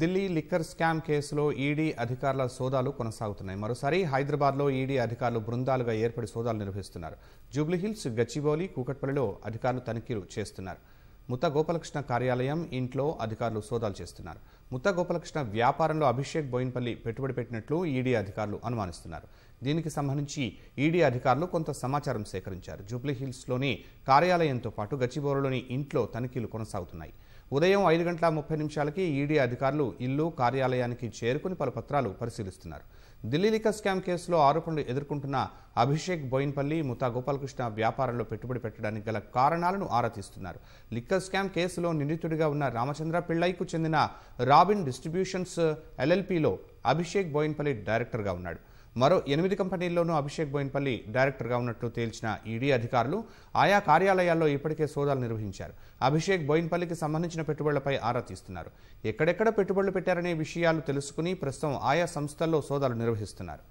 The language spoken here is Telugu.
ఢిల్లీ లిక్కర్ స్కామ్ కేసులో ఈడీ అధికారుల సోదాలు కొనసాగుతున్నాయి మరోసారి హైదరాబాద్లో ఈడీ అధికారులు బృందాలుగా ఏర్పడి సోదాలు నిర్వహిస్తున్నారు జూబ్లీహిల్స్ గచ్చిబౌలి కూకట్పల్లిలో అధికారులు తనిఖీలు చేస్తున్నారు ముత్త గోపాలకృష్ణ కార్యాలయం ఇంట్లో అధికారులు సోదాలు చేస్తున్నారు ముత్త గోపాలకృష్ణ వ్యాపారంలో అభిషేక్ బోయిన్పల్లి పెట్టుబడి పెట్టినట్లు ఈడీ అధికారులు అనుమానిస్తున్నారు దీనికి సంబంధించి ఈడీ అధికారులు కొంత సమాచారం సేకరించారు హిల్స్లోని కార్యాలయంతో పాటు గచ్చిబౌరలోని ఇంట్లో తనిఖీలు కొనసాగుతున్నాయి ఉదయం ఐదు గంటల ముప్పై నిమిషాలకి ఈడీ అధికారులు ఇల్లు కార్యాలయానికి చేరుకుని పలు పత్రాలు పరిశీలిస్తున్నారు ఢిల్లీ లిక్కర్ స్కామ్ కేసులో ఆరోపణలు ఎదుర్కొంటున్న అభిషేక్ బోయిన్పల్లి ముతా గోపాలకృష్ణ వ్యాపారంలో పెట్టుబడి పెట్టడానికి గల కారణాలను ఆరా తీస్తున్నారు లిక్కర్ స్కామ్ కేసులో నిందితుడిగా ఉన్న రామచంద్ర పిళ్ళైకు చెందిన రాబిన్ డిస్ట్రిబ్యూషన్స్ ఎల్ఎల్పిలో అభిషేక్ బోయిన్పల్లి డైరెక్టర్గా ఉన్నాడు మరో ఎనిమిది కంపెనీల్లోనూ అభిషేక్ బోయిన్పల్లి డైరెక్టర్గా ఉన్నట్లు తేల్చిన ఈడీ అధికారులు ఆయా కార్యాలయాల్లో ఇప్పటికే సోదాలు నిర్వహించారు అభిషేక్ బోయిన్పల్లికి సంబంధించిన పెట్టుబడులపై ఆరా తీస్తున్నారు ఎక్కడెక్కడ పెట్టుబడులు పెట్టారనే విషయాలు తెలుసుకుని ప్రస్తుతం ఆయా సంస్థల్లో సోదాలు నిర్వహిస్తున్నారు